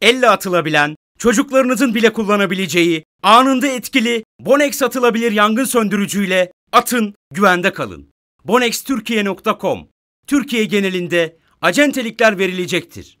elle atılabilen, çocuklarınızın bile kullanabileceği, anında etkili Bonex atılabilir yangın söndürücüyle atın, güvende kalın. BonexTürkiye.com, Türkiye genelinde acentelikler verilecektir.